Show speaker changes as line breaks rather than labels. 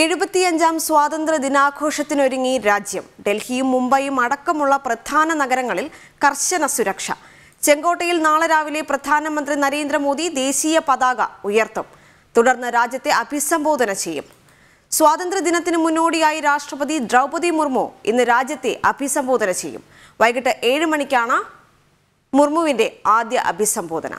എഴുപത്തിയഞ്ചാം സ്വാതന്ത്ര്യ ദിനാഘോഷത്തിനൊരുങ്ങി രാജ്യം ഡൽഹിയും മുംബൈയും അടക്കമുള്ള പ്രധാന നഗരങ്ങളിൽ കർശന സുരക്ഷ ചെങ്കോട്ടയിൽ നാളെ രാവിലെ പ്രധാനമന്ത്രി നരേന്ദ്രമോദി ദേശീയ പതാക ഉയർത്തും തുടർന്ന് രാജ്യത്തെ അഭിസംബോധന ചെയ്യും സ്വാതന്ത്ര്യ ദിനത്തിന് മുന്നോടിയായി രാഷ്ട്രപതി ദ്രൗപദി മുർമു ഇന്ന് രാജ്യത്തെ അഭിസംബോധന ചെയ്യും വൈകിട്ട് ഏഴ് മണിക്കാണ് മുർമുവിന്റെ ആദ്യ അഭിസംബോധന